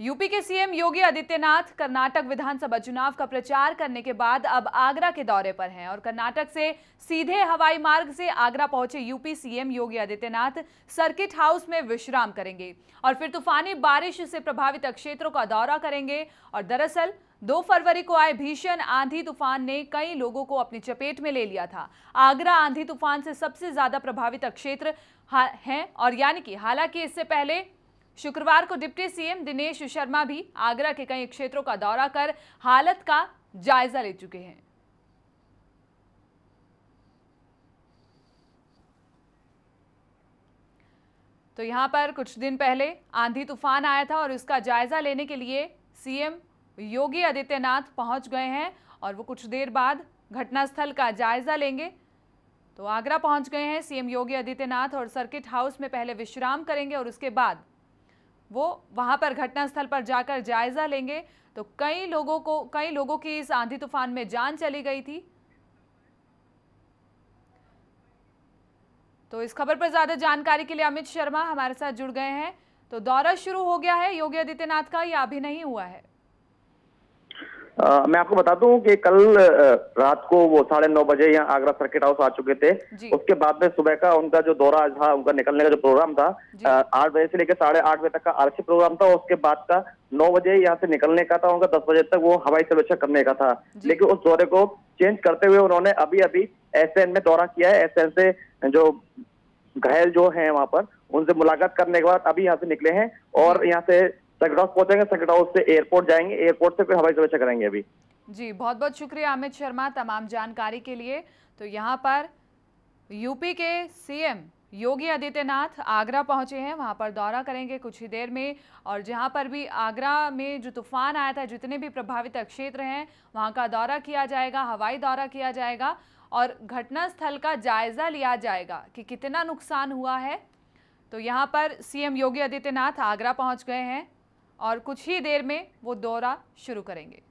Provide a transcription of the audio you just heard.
UP के CM Yogi Adityanath Karnataka विधानसभा चुनाव का प्रचार करने के बाद अब आगरा के दौरे पर हैं और कर्नाटक से सीधे हवाई मार्ग से आगरा पहुंचे UP CM Yogi Adityanath circuit house में विश्राम करेंगे और फिर तूफानी बारिश से प्रभावित क्षेत्रों का दौरा करेंगे और दरअसल दो फरवरी को आए भीषण आंधी तूफान ने कई लोगों को अपनी चपेट में ले लिया था आगरा आंधी तूफान से सबसे ज्यादा प्रभावित क्षेत्र हैं और यानी कि हालांकि इससे पहले शुक्रवार को डिप्टी सीएम दिनेश शर्मा भी आगरा के कई क्षेत्रों का दौरा कर हालत का जायजा ले चुके हैं तो यहां पर कुछ दिन पहले आंधी तूफान आया था और इसका जायजा लेने के लिए सीएम योगी आदित्यनाथ पहुंच गए हैं और वो कुछ देर बाद घटनास्थल का जायजा लेंगे तो आगरा पहुंच गए हैं सीएम योगी आदित्यनाथ और सर्किट हाउस में पहले विश्राम करेंगे और उसके बाद वो वहाँ पर घटनास्थल पर जाकर जायज़ा लेंगे तो कई लोगों को कई लोगों की इस आंधी तूफान में जान चली गई थी तो इस खबर पर ज़्यादा जानकारी के लिए अमित शर्मा हमारे साथ जुड़ गए हैं तो दौरा शुरू हो गया है योगी आदित्यनाथ का या अभी नहीं हुआ है आ, मैं आपको बता दूं कि कल रात को वो साढ़े नौ बजे यहाँ आगरा सर्किट हाउस आ चुके थे उसके बाद में सुबह का उनका जो दौरा था उनका निकलने का जो प्रोग्राम था आठ बजे से लेकर साढ़े आठ बजे तक का आरक्षित प्रोग्राम था उसके बाद का नौ बजे यहाँ से निकलने का था उनका दस बजे तक वो हवाई सर्वेक्षण करने का था लेकिन उस दौरे को चेंज करते हुए उन्होंने अभी अभी एस में दौरा किया है एस से जो घायल जो है वहाँ पर उनसे मुलाकात करने के बाद अभी यहाँ से निकले हैं और यहाँ से सर्किट हाउस पहुंचेंगे सर्किट हाउस से एयरपोर्ट जाएंगे एयरपोर्ट से फिर हवाई जहाज करेंगे अभी जी बहुत बहुत शुक्रिया अमित शर्मा तमाम जानकारी के लिए तो यहाँ पर यूपी के सीएम योगी आदित्यनाथ आगरा पहुंचे हैं वहां पर दौरा करेंगे कुछ ही देर में और जहां पर भी आगरा में जो तूफान आया था जितने भी प्रभावित क्षेत्र हैं वहां का दौरा किया जाएगा हवाई दौरा किया जाएगा और घटनास्थल का जायज़ा लिया जाएगा कि कितना नुकसान हुआ है तो यहाँ पर सीएम योगी आदित्यनाथ आगरा पहुँच गए हैं और कुछ ही देर में वो दौरा शुरू करेंगे